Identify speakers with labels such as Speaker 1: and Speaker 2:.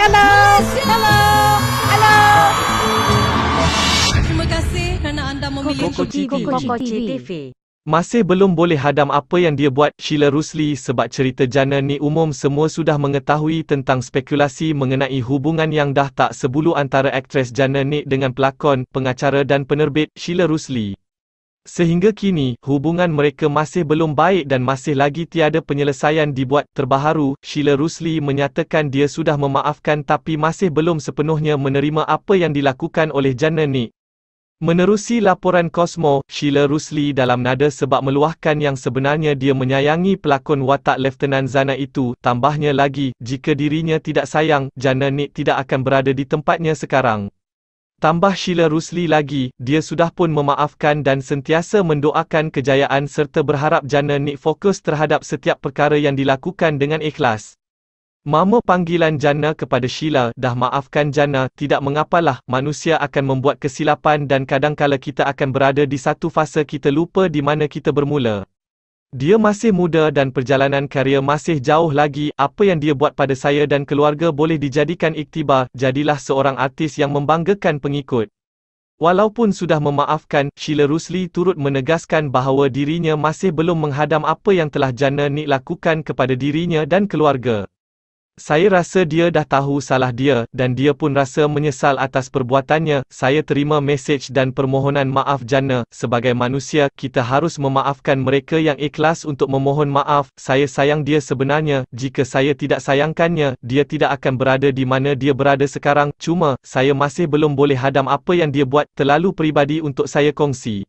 Speaker 1: Hello. Hello. Hello. Terima kasih kerana anda memilih Koko TV. Koko TV. TV. Masih belum boleh hadam apa yang dia buat Sheila Rusli sebab cerita jana ni umum semua sudah mengetahui tentang spekulasi mengenai hubungan yang dah tak sebulu antara aktres jana ni dengan pelakon, pengacara dan penerbit Sheila Rusli. Sehingga kini, hubungan mereka masih belum baik dan masih lagi tiada penyelesaian dibuat. Terbaharu, Sheila Rusli menyatakan dia sudah memaafkan tapi masih belum sepenuhnya menerima apa yang dilakukan oleh Janna Nick. Menerusi laporan Cosmo, Sheila Rusli dalam nada sebab meluahkan yang sebenarnya dia menyayangi pelakon watak Leftenan Zana itu, tambahnya lagi, jika dirinya tidak sayang, Janna Nick tidak akan berada di tempatnya sekarang. Tambah Sheila Rusli lagi, dia sudah pun memaafkan dan sentiasa mendoakan kejayaan serta berharap Jana Nick fokus terhadap setiap perkara yang dilakukan dengan ikhlas. Mama panggilan Jana kepada Sheila, dah maafkan Jana, tidak mengapalah, manusia akan membuat kesilapan dan kadangkala kita akan berada di satu fasa kita lupa di mana kita bermula. Dia masih muda dan perjalanan karier masih jauh lagi, apa yang dia buat pada saya dan keluarga boleh dijadikan iktibar, jadilah seorang artis yang membanggakan pengikut. Walaupun sudah memaafkan, Sheila Rusli turut menegaskan bahawa dirinya masih belum menghadam apa yang telah Jana Nik lakukan kepada dirinya dan keluarga. Saya rasa dia dah tahu salah dia, dan dia pun rasa menyesal atas perbuatannya. Saya terima mesej dan permohonan maaf Janna. Sebagai manusia, kita harus memaafkan mereka yang ikhlas untuk memohon maaf. Saya sayang dia sebenarnya. Jika saya tidak sayangkannya, dia tidak akan berada di mana dia berada sekarang. Cuma, saya masih belum boleh hadam apa yang dia buat. Terlalu peribadi untuk saya kongsi.